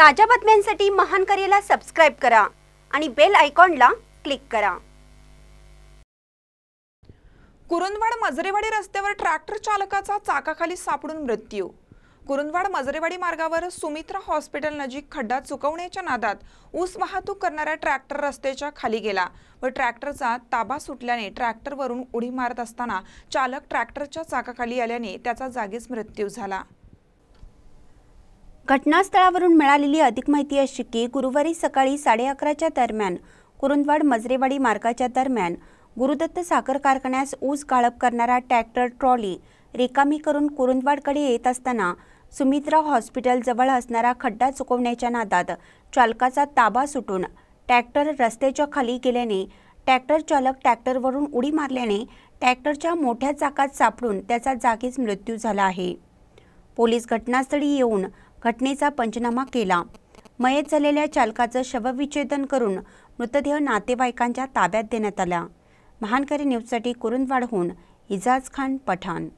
ताज्या बातम्यांसाठी महान करेला सबस्क्राईब करा आणि बेल आयकॉनला क्लिक करा कुरुंदवाड मजरेवाडी रस्त्यावर ट्रॅक्टर चालकाचा चाकाखाली सापडून मृत्यू कुरुंदवाड मजरेवाडी मार्गावर सुमित्रा हॉस्पिटल नजीक खड्डा चुकवण्याच्या नादात ऊस वाहतूक करणारा ट्रॅक्टर रस्त्याच्या खाली गेला व ट्रॅक्टरचा ताबा सुटल्याने ट्रॅक्टरवरून उडी मारत असताना चालक ट्रॅक्टरच्या चाकाखाली आल्याने त्याचा जागीच मृत्यू झाला घटनास्थळावरून मिळालेली अधिक माहिती अशी की गुरुवारी सकाळी साडे अकराच्या दरम्यान कुरुंदवाड मजरेवाडी मार्गाच्या दरम्यान गुरुदत्त साखर कारखान्यास ऊस गाळप करणारा ट्रॅक्टर ट्रॉली रिकामी करून कुरुंदवाडकडे येत असताना सुमित्रा जवळ असणारा खड्डा चुकवण्याच्या नादात चालकाचा ताबा सुटून ट्रॅक्टर रस्त्याच्या खाली गेल्याने ट्रॅक्टर चालक ट्रॅक्टरवरून उडी मारल्याने ट्रॅक्टरच्या मोठ्या चाकात सापडून त्याचा जागीच मृत्यू झाला आहे पोलीस घटनास्थळी येऊन घटनेचा पंचनामा केला मयत झालेल्या चालकाचं शवविच्छेदन करून मृतदेह नातेवाईकांच्या ताब्यात देण्यात आला महानकरी न्यूजसाठी कुरुंदवाडहून इजाज खान पठाण